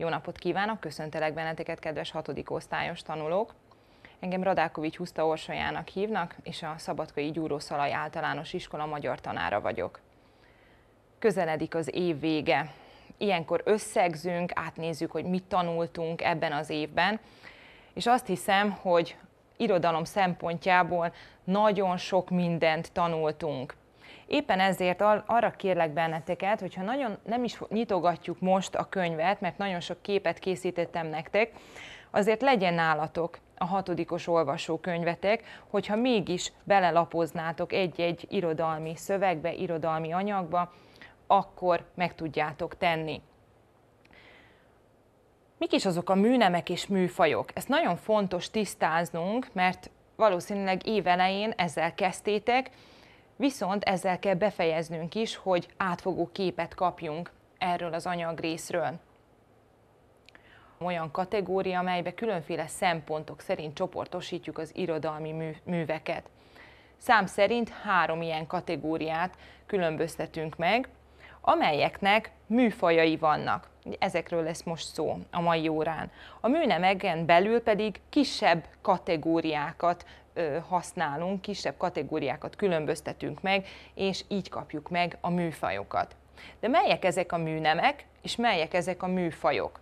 Jó napot kívánok, köszöntelek benneteket, kedves hatodik osztályos tanulók! Engem Radákovics Huszta Orsolyának hívnak, és a Szabadkai Gyúrószalaj Általános Iskola magyar tanára vagyok. Közeledik az év vége. Ilyenkor összegzünk, átnézzük, hogy mit tanultunk ebben az évben, és azt hiszem, hogy irodalom szempontjából nagyon sok mindent tanultunk. Éppen ezért arra kérlek benneteket, hogyha nagyon nem is nyitogatjuk most a könyvet, mert nagyon sok képet készítettem nektek, azért legyen nálatok a hatodikos olvasókönyvetek, hogyha mégis belelapoznátok egy-egy irodalmi szövegbe, irodalmi anyagba, akkor meg tudjátok tenni. Mik is azok a műnemek és műfajok? Ezt nagyon fontos tisztáznunk, mert valószínűleg évelején ezzel kezdtétek, viszont ezzel kell befejeznünk is, hogy átfogó képet kapjunk erről az anyagrészről olyan kategória, amelybe különféle szempontok szerint csoportosítjuk az irodalmi műveket. Szám szerint három ilyen kategóriát különböztetünk meg, amelyeknek műfajai vannak. Ezekről lesz most szó a mai órán. A műnemegen belül pedig kisebb kategóriákat használunk, kisebb kategóriákat különböztetünk meg, és így kapjuk meg a műfajokat. De melyek ezek a műnemek, és melyek ezek a műfajok?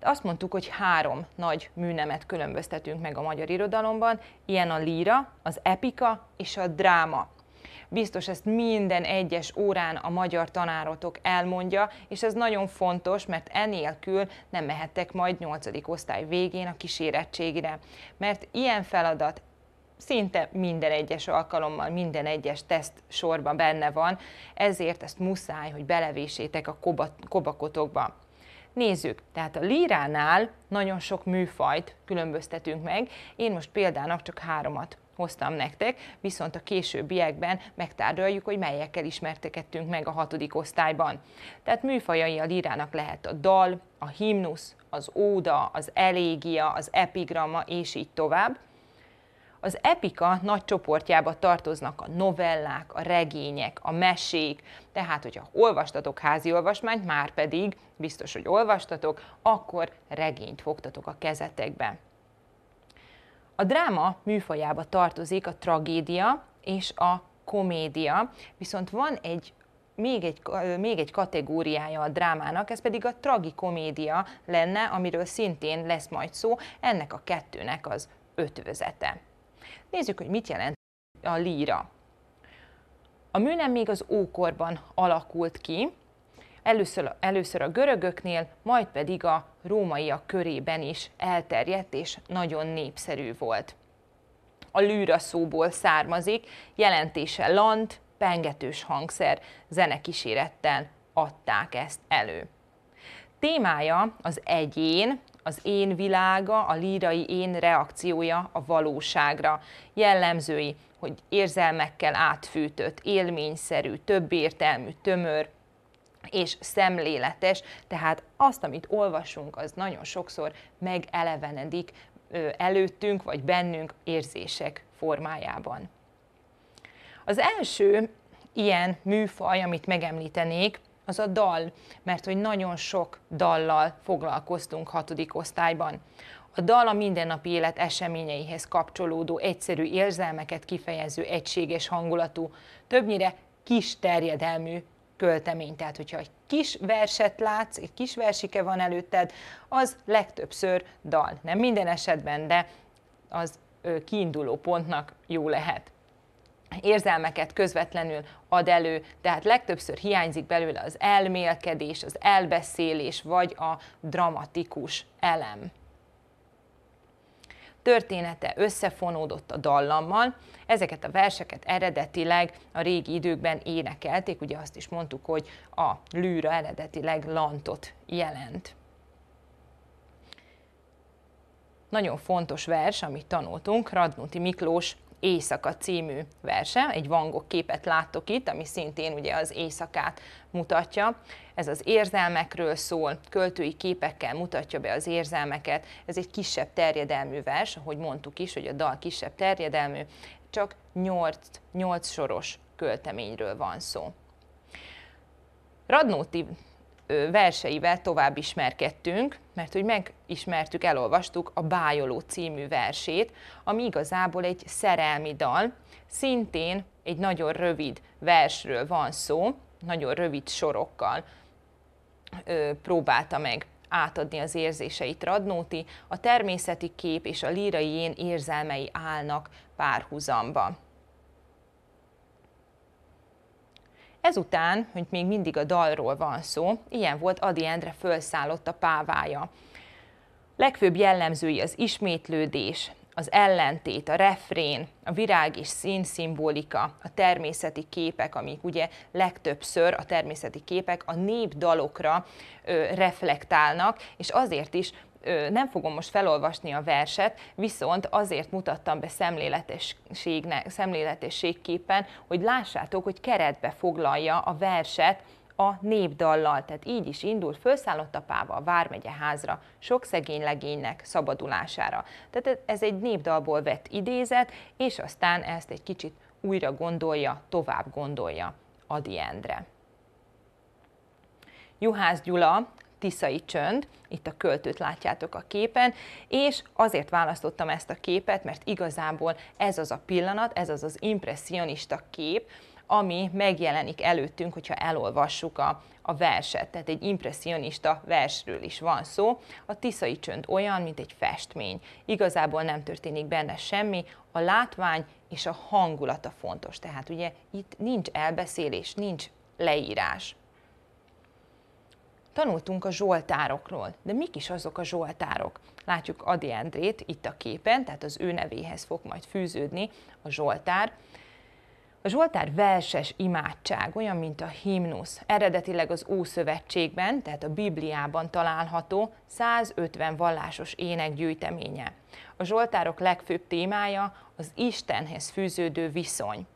De azt mondtuk, hogy három nagy műnemet különböztetünk meg a magyar irodalomban, ilyen a líra, az epika és a dráma biztos ezt minden egyes órán a magyar tanárotok elmondja, és ez nagyon fontos, mert enélkül nem mehettek majd 8. osztály végén a kísérettségre. Mert ilyen feladat szinte minden egyes alkalommal, minden egyes teszt sorban benne van, ezért ezt muszáj, hogy belevésétek a kobakotokba. Nézzük, tehát a líránál nagyon sok műfajt különböztetünk meg, én most példának csak háromat hoztam nektek, viszont a későbbiekben megtárgyaljuk, hogy melyekkel ismertekedtünk meg a hatodik osztályban. Tehát műfajai a lírának lehet a dal, a himnusz, az óda, az elégia, az epigrama, és így tovább. Az epika nagy csoportjába tartoznak a novellák, a regények, a mesék, tehát hogyha olvastatok házi olvasmányt, már pedig biztos, hogy olvastatok, akkor regényt fogtatok a kezetekbe. A dráma műfajába tartozik a tragédia és a komédia, viszont van egy még egy, még egy kategóriája a drámának, ez pedig a tragikomédia lenne, amiről szintén lesz majd szó, ennek a kettőnek az ötvözete. Nézzük, hogy mit jelent a líra. A műnem még az ókorban alakult ki, Először, először a görögöknél, majd pedig a rómaiak körében is elterjedt és nagyon népszerű volt. A lűra szóból származik, jelentése land, pengetős hangszer, zenekísérettel adták ezt elő. Témája az egyén, az én világa, a lírai én reakciója a valóságra. Jellemzői, hogy érzelmekkel átfűtött, élményszerű, többértelmű, tömör, és szemléletes, tehát azt, amit olvasunk, az nagyon sokszor megelevenedik előttünk vagy bennünk érzések formájában. Az első ilyen műfaj, amit megemlítenék, az a dal, mert hogy nagyon sok dallal foglalkoztunk hatodik osztályban. A dal a mindennapi élet eseményeihez kapcsolódó, egyszerű érzelmeket kifejező, egységes hangulatú, többnyire kis terjedelmű költemény. Tehát, hogyha egy kis verset látsz, egy kis versike van előtted, az legtöbbször dal. Nem minden esetben, de az kiinduló pontnak jó lehet érzelmeket közvetlenül ad elő, tehát legtöbbször hiányzik belőle az elmélkedés, az elbeszélés vagy a dramatikus elem története összefonódott a dallammal. Ezeket a verseket eredetileg a régi időkben énekelték, ugye azt is mondtuk, hogy a lűra eredetileg lantot jelent. Nagyon fontos vers, amit tanultunk, Radnóti Miklós Éjszaka című verse. Egy vangok képet láttok itt, ami szintén ugye az éjszakát mutatja. Ez az érzelmekről szól, költői képekkel mutatja be az érzelmeket. Ez egy kisebb terjedelmű vers, ahogy mondtuk is, hogy a dal kisebb terjedelmű, csak 8, 8 soros költeményről van szó. Radnóti verseivel tovább ismerkedtünk, mert hogy megismertük, elolvastuk a Bájoló című versét, ami igazából egy szerelmi dal, szintén egy nagyon rövid versről van szó, nagyon rövid sorokkal ö, próbálta meg átadni az érzéseit Radnóti, a természeti kép és a lírai én érzelmei állnak párhuzamba. Ezután, hogy még mindig a dalról van szó, ilyen volt Adi Endre fölszállott a pávája. Legfőbb jellemzői az ismétlődés, az ellentét, a refrén, a virág és szín szimbolika, a természeti képek, amik ugye legtöbbször a természeti képek a népdalokra ö, reflektálnak, és azért is, nem fogom most felolvasni a verset, viszont azért mutattam be szemléletességképpen, hogy lássátok, hogy keretbe foglalja a verset, a népdallal, tehát így is indul, felszállott páva a Vármegye házra, sok szegény legénynek szabadulására. Tehát e- ez egy népdalból vett idézet, és aztán ezt egy kicsit újra gondolja, tovább gondolja Adi Endre. Juhász Gyula tiszai csönd, itt a költőt látjátok a képen, és azért választottam ezt a képet, mert igazából ez az a pillanat, ez az az impressionista kép, ami megjelenik előttünk, hogyha elolvassuk a, a verset. Tehát egy impressionista versről is van szó. A tiszai csönd olyan, mint egy festmény. Igazából nem történik benne semmi, a látvány és a hangulata fontos. Tehát ugye itt nincs elbeszélés, nincs leírás tanultunk a zsoltárokról. De mik is azok a zsoltárok? Látjuk Adi Andrét itt a képen, tehát az ő nevéhez fog majd fűződni a zsoltár. A Zsoltár verses imádság, olyan, mint a himnusz. Eredetileg az Ószövetségben, tehát a Bibliában található 150 vallásos ének gyűjteménye. A Zsoltárok legfőbb témája az Istenhez fűződő viszony.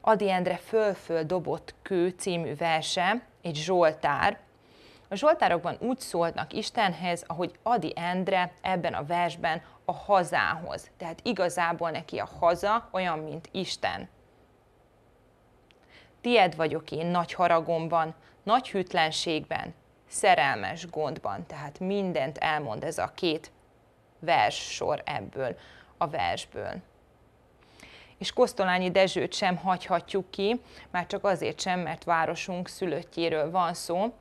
Adi Endre Fölföl dobott kő című verse egy Zsoltár. A Zsoltárokban úgy szólnak Istenhez, ahogy Adi Endre ebben a versben a hazához. Tehát igazából neki a haza olyan, mint Isten. Tied vagyok én nagy haragomban, nagy hűtlenségben, szerelmes gondban. Tehát mindent elmond ez a két vers sor ebből a versből és Kosztolányi Dezsőt sem hagyhatjuk ki, már csak azért sem, mert városunk szülöttjéről van szó.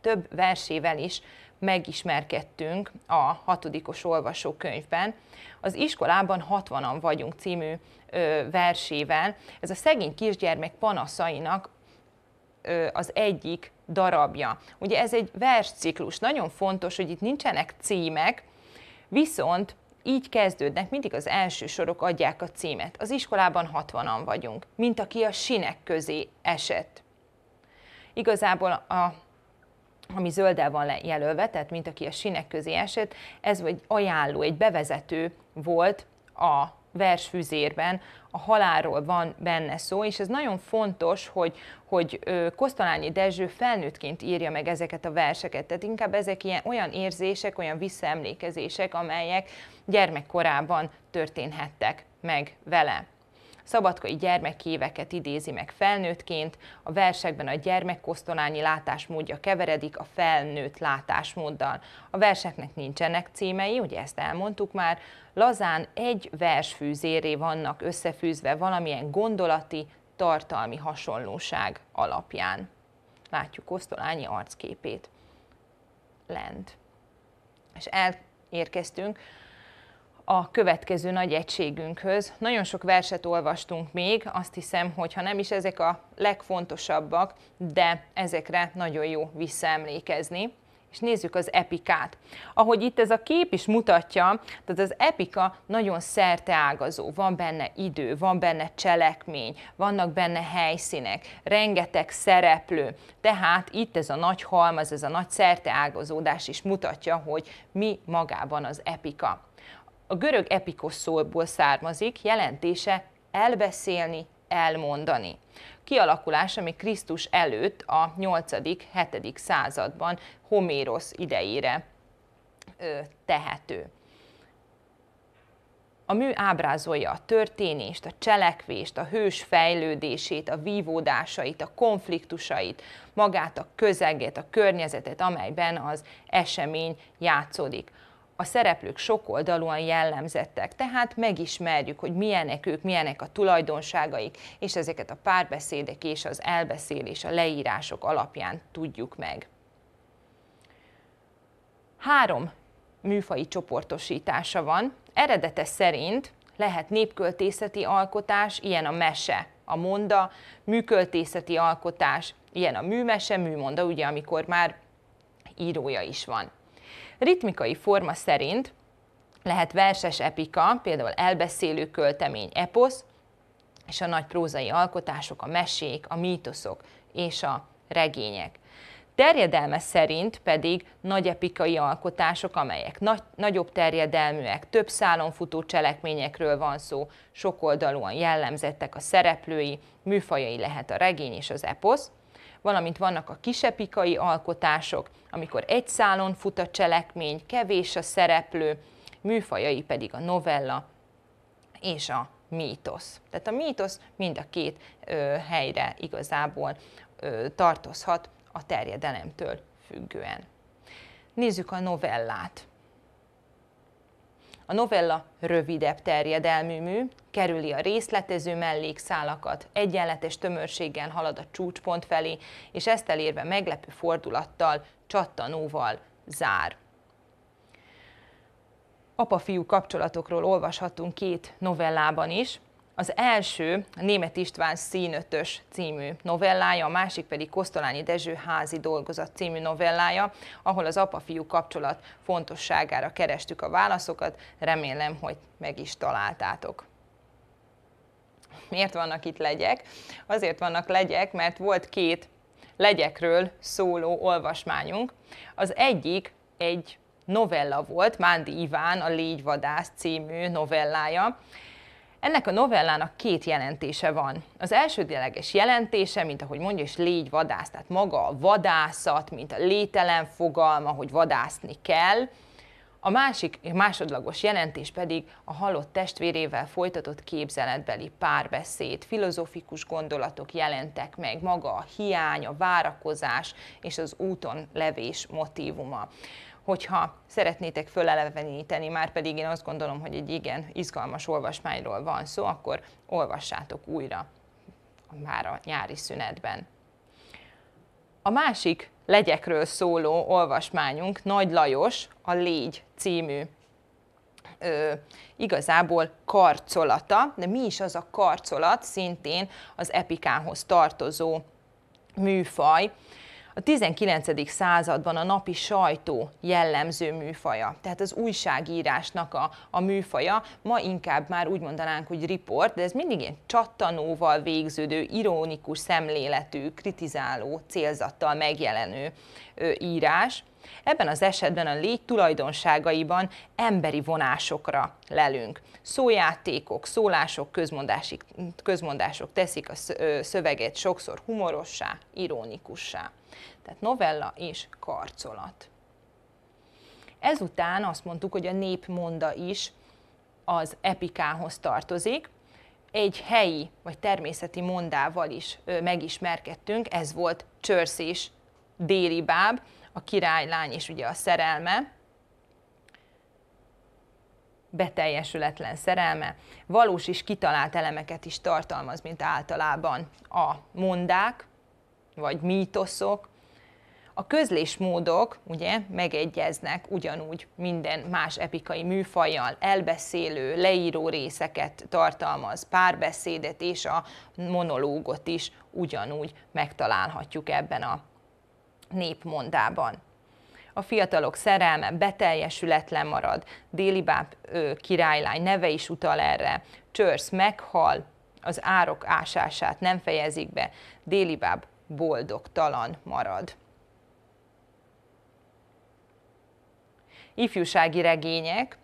Több versével is megismerkedtünk a hatodikos olvasókönyvben. Az iskolában 60-an vagyunk című ö, versével. Ez a szegény kisgyermek panaszainak ö, az egyik darabja. Ugye ez egy versciklus, nagyon fontos, hogy itt nincsenek címek, viszont így kezdődnek, mindig az első sorok adják a címet. Az iskolában 60-an vagyunk, mint aki a sinek közé esett. Igazából a ami zöldel van jelölve, tehát mint aki a sinek közé esett, ez vagy ajánló, egy bevezető volt a versfüzérben a halálról van benne szó, és ez nagyon fontos, hogy, hogy Kosztolányi Dezső felnőttként írja meg ezeket a verseket. Tehát inkább ezek ilyen, olyan érzések, olyan visszaemlékezések, amelyek gyermekkorában történhettek meg vele. Szabadkai gyermekéveket idézi meg felnőttként, a versekben a gyermekkosztolányi látásmódja keveredik a felnőtt látásmóddal. A verseknek nincsenek címei, ugye ezt elmondtuk már, lazán egy fűzéré vannak összefűzve valamilyen gondolati, tartalmi hasonlóság alapján. Látjuk Kosztolányi arcképét lent. És elérkeztünk a következő nagy egységünkhöz. Nagyon sok verset olvastunk még, azt hiszem, hogy ha nem is ezek a legfontosabbak, de ezekre nagyon jó visszaemlékezni és nézzük az epikát. Ahogy itt ez a kép is mutatja, tehát az epika nagyon szerteágazó, van benne idő, van benne cselekmény, vannak benne helyszínek, rengeteg szereplő, tehát itt ez a nagy halmaz, ez a nagy szerteágazódás is mutatja, hogy mi magában az epika a görög szóból származik, jelentése elbeszélni, elmondani. Kialakulás, ami Krisztus előtt a 8.-7. században Homérosz idejére ö, tehető. A mű ábrázolja a történést, a cselekvést, a hős fejlődését, a vívódásait, a konfliktusait, magát a közeget, a környezetet, amelyben az esemény játszódik a szereplők sokoldalúan jellemzettek, tehát megismerjük, hogy milyenek ők, milyenek a tulajdonságaik, és ezeket a párbeszédek és az elbeszélés, a leírások alapján tudjuk meg. Három műfai csoportosítása van. Eredete szerint lehet népköltészeti alkotás, ilyen a mese, a monda, műköltészeti alkotás, ilyen a műmese, műmonda, ugye amikor már írója is van. Ritmikai forma szerint lehet verses epika, például elbeszélő költemény, eposz, és a nagy prózai alkotások, a mesék, a mítoszok és a regények. Terjedelme szerint pedig nagy epikai alkotások, amelyek nagy, nagyobb terjedelműek, több szálon futó cselekményekről van szó, sokoldalúan jellemzettek a szereplői, műfajai lehet a regény és az eposz, valamint vannak a kisepikai alkotások, amikor egy szálon fut a cselekmény, kevés a szereplő, műfajai pedig a novella és a mítosz. Tehát a mítosz mind a két ö, helyre igazából ö, tartozhat a terjedelemtől függően. Nézzük a novellát. A novella rövidebb terjedelmű mű, kerüli a részletező mellékszálakat, egyenletes tömörséggel halad a csúcspont felé, és ezt elérve meglepő fordulattal, csattanóval zár. Apa-fiú kapcsolatokról olvashatunk két novellában is, az első Német István színötös című novellája, a másik pedig Kosztolányi Dezső házi dolgozat című novellája, ahol az apa-fiú kapcsolat fontosságára kerestük a válaszokat, remélem, hogy meg is találtátok. Miért vannak itt legyek? Azért vannak legyek, mert volt két legyekről szóló olvasmányunk. Az egyik egy novella volt, Mándi Iván, a Légyvadász című novellája, ennek a novellának két jelentése van. Az elsődleges jelentése, mint ahogy mondja is, légy vadász, tehát maga a vadászat, mint a lételem fogalma, hogy vadászni kell. A másik másodlagos jelentés pedig a halott testvérével folytatott képzeletbeli párbeszéd, filozofikus gondolatok jelentek meg, maga a hiány, a várakozás és az úton levés motívuma hogyha szeretnétek föleleveníteni, már pedig én azt gondolom, hogy egy igen izgalmas olvasmányról van szó, akkor olvassátok újra már a nyári szünetben. A másik legyekről szóló olvasmányunk Nagy Lajos, a Légy című ö, igazából karcolata, de mi is az a karcolat, szintén az epikához tartozó műfaj a 19. században a napi sajtó jellemző műfaja, tehát az újságírásnak a, a műfaja, ma inkább már úgy mondanánk, hogy riport, de ez mindig ilyen csattanóval végződő, ironikus szemléletű, kritizáló, célzattal megjelenő ö, írás. Ebben az esetben a légy tulajdonságaiban emberi vonásokra lelünk. Szójátékok, szólások, közmondások teszik a szöveget sokszor humorossá, ironikussá. Tehát novella és karcolat. Ezután azt mondtuk, hogy a népmonda is az epikához tartozik, egy helyi vagy természeti mondával is megismerkedtünk, ez volt Csörszés déli báb, a királylány és ugye a szerelme, beteljesületlen szerelme, valós és kitalált elemeket is tartalmaz, mint általában a mondák, vagy mítoszok, a közlésmódok ugye megegyeznek ugyanúgy minden más epikai műfajjal, elbeszélő, leíró részeket tartalmaz, párbeszédet és a monológot is ugyanúgy megtalálhatjuk ebben a népmondában. A fiatalok szerelme beteljesületlen marad, Délibáb királylány neve is utal erre, Csörsz meghal, az árok ásását nem fejezik be, Délibáb boldogtalan marad. Ifjúsági regények,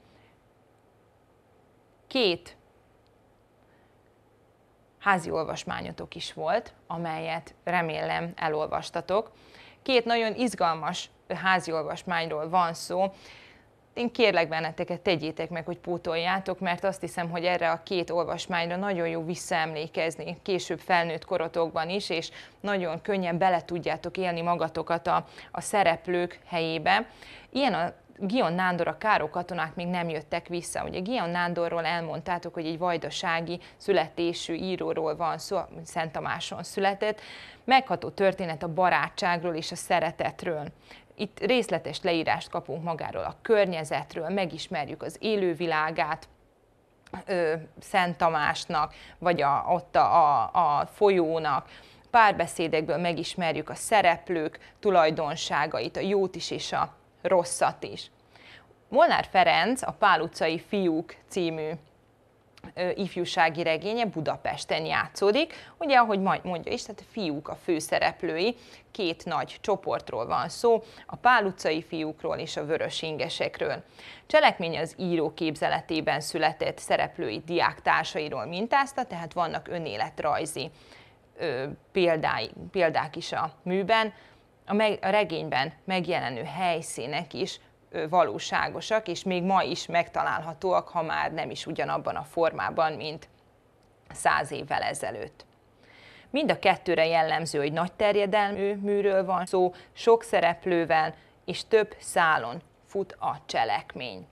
két házi olvasmányotok is volt, amelyet remélem elolvastatok. Két nagyon izgalmas házi olvasmányról van szó én kérlek benneteket, tegyétek meg, hogy pótoljátok, mert azt hiszem, hogy erre a két olvasmányra nagyon jó visszaemlékezni később felnőtt korotokban is, és nagyon könnyen bele tudjátok élni magatokat a, a szereplők helyébe. Ilyen a Gion Nándor, a Káró katonák még nem jöttek vissza. Ugye Gion Nándorról elmondtátok, hogy egy vajdasági születésű íróról van szó, Szent Tamáson született. Megható történet a barátságról és a szeretetről. Itt részletes leírást kapunk magáról a környezetről, megismerjük az élővilágát, ö, Szent Tamásnak, vagy a, ott a, a folyónak, párbeszédekből megismerjük a szereplők tulajdonságait, a jót is és a rosszat is. Molnár Ferenc a Pál utcai fiúk című ifjúsági regénye Budapesten játszódik. Ugye, ahogy majd mondja is, tehát fiúk a főszereplői, két nagy csoportról van szó, a Pál utcai fiúkról és a vörös ingesekről. Cselekmény az író képzeletében született szereplői diáktársairól mintázta, tehát vannak önéletrajzi ö, példái, példák is a műben, a, meg, a regényben megjelenő helyszínek is valóságosak, és még ma is megtalálhatóak, ha már nem is ugyanabban a formában, mint száz évvel ezelőtt. Mind a kettőre jellemző, hogy nagy terjedelmű műről van szó, sok szereplővel és több szálon fut a cselekmény.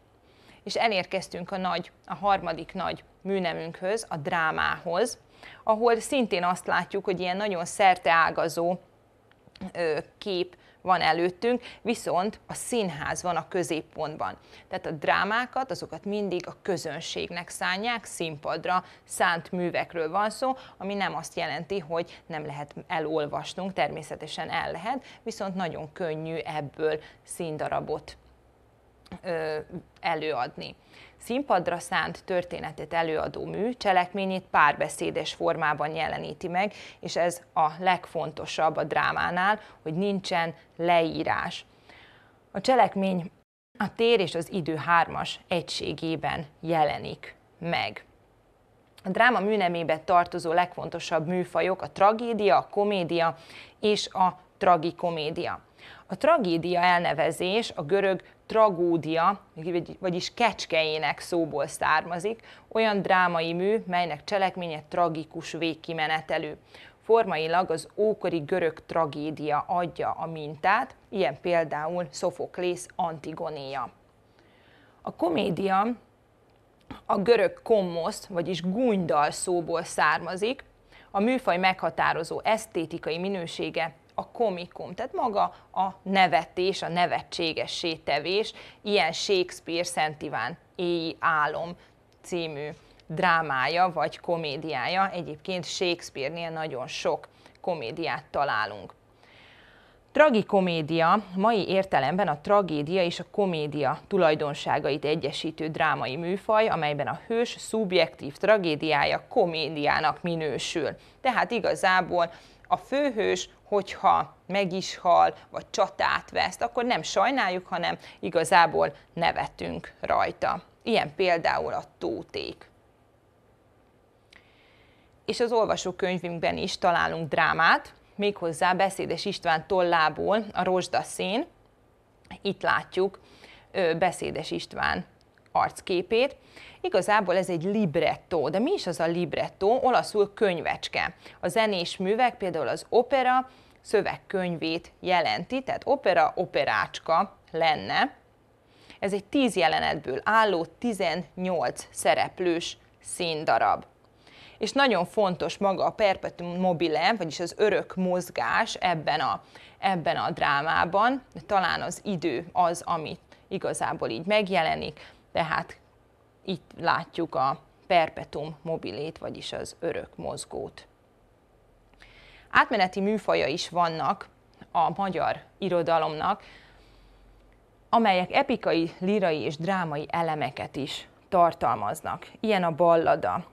És elérkeztünk a, nagy, a harmadik nagy műnemünkhöz, a drámához, ahol szintén azt látjuk, hogy ilyen nagyon szerteágazó kép van előttünk, viszont a színház van a középpontban. Tehát a drámákat, azokat mindig a közönségnek szánják, színpadra szánt művekről van szó, ami nem azt jelenti, hogy nem lehet elolvasnunk, természetesen el lehet, viszont nagyon könnyű ebből színdarabot előadni színpadra szánt történetet előadó mű cselekményét párbeszédes formában jeleníti meg, és ez a legfontosabb a drámánál, hogy nincsen leírás. A cselekmény a tér és az idő hármas egységében jelenik meg. A dráma műnemébe tartozó legfontosabb műfajok a tragédia, a komédia és a tragikomédia. A tragédia elnevezés a görög tragódia, vagyis kecskeének szóból származik, olyan drámai mű, melynek cselekménye tragikus végkimenetelő. Formailag az ókori görög tragédia adja a mintát, ilyen például Sophoklész Antigonéja. A komédia a görög kommosz, vagyis gundal szóból származik, a műfaj meghatározó esztétikai minősége a komikum, tehát maga a nevetés, a nevetségessé tevés, ilyen Shakespeare Szent Iván éj álom című drámája vagy komédiája. Egyébként Shakespeare-nél nagyon sok komédiát találunk. Tragikomédia mai értelemben a tragédia és a komédia tulajdonságait egyesítő drámai műfaj, amelyben a hős szubjektív tragédiája komédiának minősül. Tehát igazából a főhős, hogyha meg is hal, vagy csatát veszt, akkor nem sajnáljuk, hanem igazából nevetünk rajta. Ilyen például a tóték. És az olvasókönyvünkben is találunk drámát, méghozzá Beszédes István tollából a rozsdaszín. Itt látjuk Beszédes István arcképét. Igazából ez egy libretto, de mi is az a libretto? Olaszul könyvecske. A zenés művek, például az opera, szövegkönyvét jelenti, tehát opera, operácska lenne. Ez egy 10 jelenetből álló 18 szereplős színdarab. És nagyon fontos maga a perpetuum mobile, vagyis az örök mozgás ebben a, ebben a drámában, talán az idő az, ami igazából így megjelenik tehát itt látjuk a perpetuum mobilét, vagyis az örök mozgót. Átmeneti műfaja is vannak a magyar irodalomnak, amelyek epikai, lirai és drámai elemeket is tartalmaznak. Ilyen a ballada.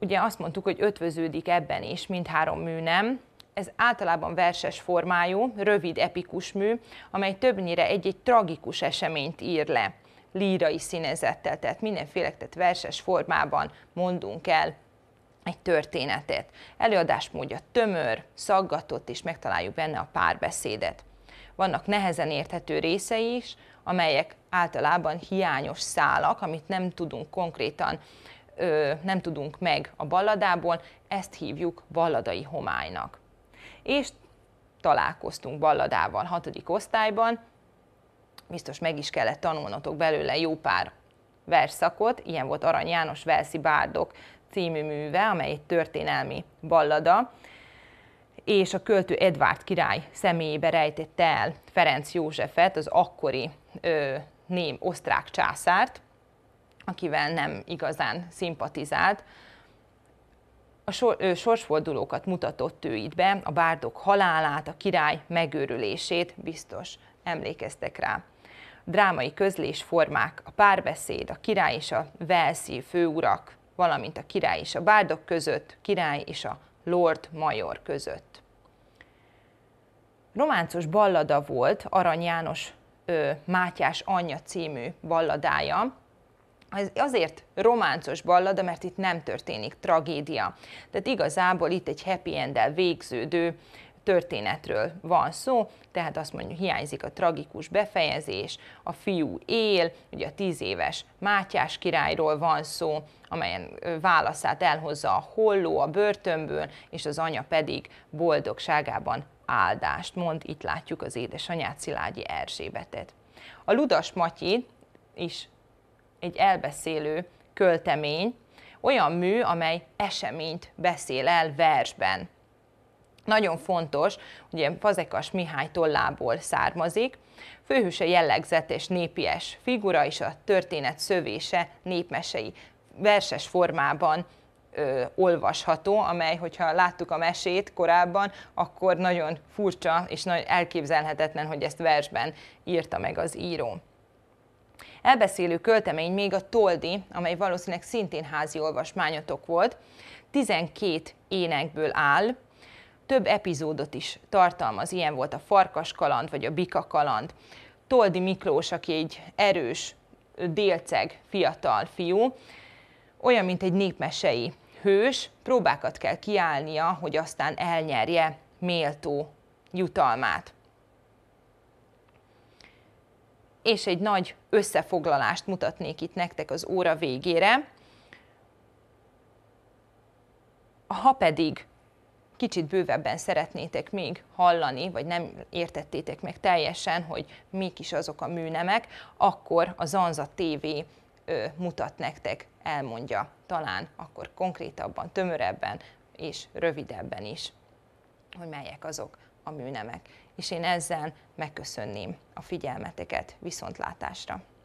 Ugye azt mondtuk, hogy ötvöződik ebben is mindhárom mű nem. Ez általában verses formájú, rövid epikus mű, amely többnyire egy-egy tragikus eseményt ír le lírai színezettel, tehát mindenféle tehát verses formában mondunk el egy történetet. Előadásmódja tömör, szaggatott, és megtaláljuk benne a párbeszédet. Vannak nehezen érthető részei is, amelyek általában hiányos szálak, amit nem tudunk konkrétan, ö, nem tudunk meg a balladából, ezt hívjuk balladai homálynak. És találkoztunk balladával hatodik osztályban, biztos meg is kellett tanulnotok belőle jó pár versszakot, ilyen volt Arany János Velszi Bárdok című műve, amely egy történelmi ballada, és a költő Edvard király személyébe rejtette el Ferenc Józsefet, az akkori ö, ném osztrák császárt, akivel nem igazán szimpatizált. A sor, ö, sorsfordulókat mutatott ő itt be, a bárdok halálát, a király megőrülését, biztos emlékeztek rá drámai közlésformák, a párbeszéd, a király és a velszi főurak, valamint a király és a bárdok között, király és a lord major között. Románcos ballada volt Arany János ö, Mátyás anyja című balladája, ez azért románcos ballada, mert itt nem történik tragédia. Tehát igazából itt egy happy end végződő történetről van szó, tehát azt mondjuk hiányzik a tragikus befejezés, a fiú él, ugye a tíz éves Mátyás királyról van szó, amelyen válaszát elhozza a holló a börtönből, és az anya pedig boldogságában áldást mond, itt látjuk az édesanyát Szilágyi Erzsébetet. A Ludas Matyi is egy elbeszélő költemény, olyan mű, amely eseményt beszél el versben. Nagyon fontos, ugye Fazekas Mihály tollából származik, főhőse jellegzetes és népies figura, és a történet szövése népmesei verses formában ö, olvasható, amely, hogyha láttuk a mesét korábban, akkor nagyon furcsa és nagy elképzelhetetlen, hogy ezt versben írta meg az író. Elbeszélő költemény még a Toldi, amely valószínűleg szintén házi olvasmányotok volt, 12 énekből áll, több epizódot is tartalmaz, ilyen volt a Farkas kaland, vagy a Bika kaland. Toldi Miklós, aki egy erős, délceg fiatal fiú, olyan, mint egy népmesei hős, próbákat kell kiállnia, hogy aztán elnyerje méltó jutalmát. És egy nagy összefoglalást mutatnék itt nektek az óra végére. Ha pedig kicsit bővebben szeretnétek még hallani, vagy nem értettétek meg teljesen, hogy mik is azok a műnemek, akkor a Zanza TV mutat nektek, elmondja talán akkor konkrétabban, tömörebben és rövidebben is, hogy melyek azok a műnemek. És én ezzel megköszönném a figyelmeteket viszontlátásra.